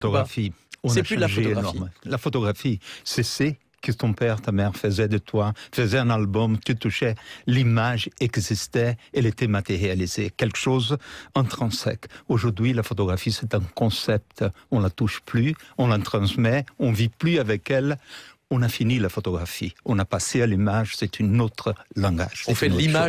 Bah, photographie. C'est plus la photographie. La photographie, c'est ce que ton père, ta mère faisait de toi, faisait un album, tu touchais, l'image existait, elle était matérialisée, quelque chose intrinsèque. Aujourd'hui, la photographie, c'est un concept, on la touche plus, on la transmet, on vit plus avec elle, on a fini la photographie, on a passé à l'image, c'est une autre langage. On fait l'image